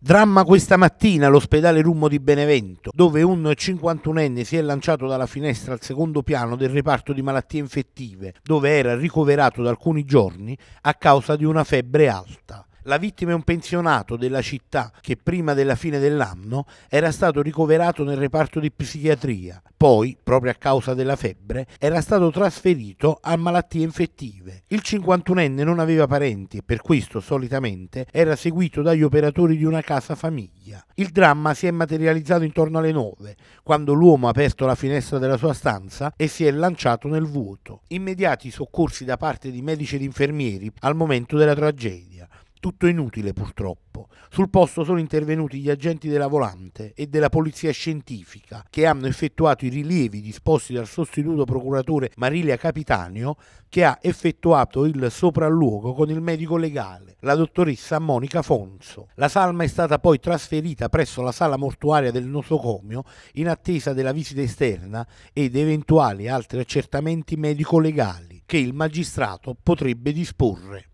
Dramma questa mattina all'ospedale Rummo di Benevento, dove un 51enne si è lanciato dalla finestra al secondo piano del reparto di malattie infettive, dove era ricoverato da alcuni giorni a causa di una febbre alta. La vittima è un pensionato della città che prima della fine dell'anno era stato ricoverato nel reparto di psichiatria, poi, proprio a causa della febbre, era stato trasferito a malattie infettive. Il 51enne non aveva parenti e per questo solitamente era seguito dagli operatori di una casa famiglia. Il dramma si è materializzato intorno alle 9, quando l'uomo ha aperto la finestra della sua stanza e si è lanciato nel vuoto. Immediati soccorsi da parte di medici ed infermieri al momento della tragedia. Tutto inutile purtroppo. Sul posto sono intervenuti gli agenti della volante e della polizia scientifica che hanno effettuato i rilievi disposti dal sostituto procuratore Marilia Capitanio che ha effettuato il sopralluogo con il medico legale, la dottoressa Monica Fonso. La salma è stata poi trasferita presso la sala mortuaria del nosocomio in attesa della visita esterna ed eventuali altri accertamenti medico-legali che il magistrato potrebbe disporre.